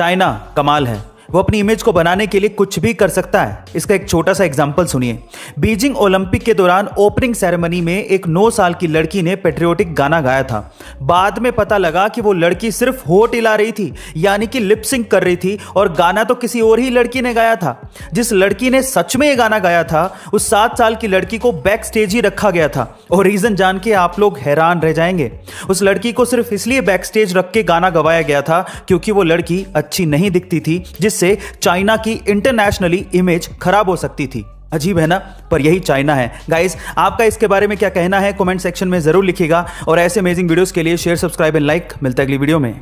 China कमाल है वो अपनी इमेज को बनाने के लिए कुछ भी कर सकता है इसका एक छोटा सा एग्जाम्पल सुनिए बीजिंग ओलंपिक के दौरान ओपनिंग सेरेमनी में एक नौ साल की लड़की ने पेट्रियोटिक गाना गाया था बाद में पता लगा कि वो लड़की सिर्फ होट हिला रही थी यानी कि लिपसिंग कर रही थी और गाना तो किसी और ही लड़की ने गाया था जिस लड़की ने सच में ये गाना गाया था उस सात साल की लड़की को बैक स्टेज ही रखा गया था और रीजन जान के आप लोग हैरान रह जाएंगे उस लड़की को सिर्फ इसलिए बैक स्टेज रख के गाना गवाया गया था क्योंकि वो लड़की अच्छी नहीं दिखती थी जिस से चाइना की इंटरनेशनली इमेज खराब हो सकती थी अजीब है ना पर यही चाइना है गाइस आपका इसके बारे में क्या कहना है कमेंट सेक्शन में जरूर लिखिएगा और ऐसे अमेजिंग वीडियोस के लिए शेयर सब्सक्राइब एंड लाइक मिलता है अगली वीडियो में